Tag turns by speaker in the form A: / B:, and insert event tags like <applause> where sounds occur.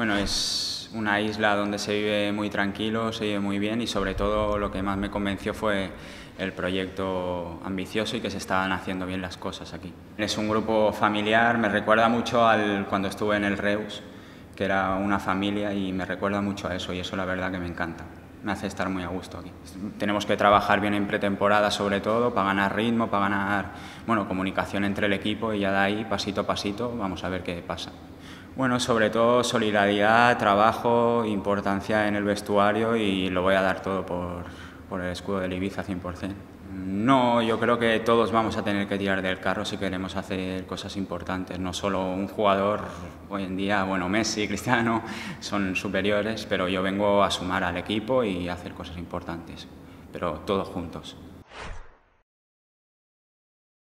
A: Bueno, es una isla donde se vive muy tranquilo, se vive muy bien y sobre todo lo que más me convenció fue el proyecto ambicioso y que se estaban haciendo bien las cosas aquí. Es un grupo familiar, me recuerda mucho al cuando estuve en el Reus, que era una familia y me recuerda mucho a eso y eso la verdad que me encanta. Me hace estar muy a gusto aquí. Tenemos que trabajar bien en pretemporada sobre todo para ganar ritmo, para ganar bueno, comunicación entre el equipo y ya de ahí pasito a pasito vamos a ver qué pasa. Bueno, sobre todo solidaridad, trabajo, importancia en el vestuario y lo voy a dar todo por, el escudo del Ibiza 100%. No, yo creo que todos vamos a tener que tirar del carro si queremos hacer cosas importantes. No solo un jugador, hoy en día, bueno, Messi, <laughs> Cristiano, son superiores, pero yo vengo a sumar al equipo y a hacer cosas importantes, pero todos juntos.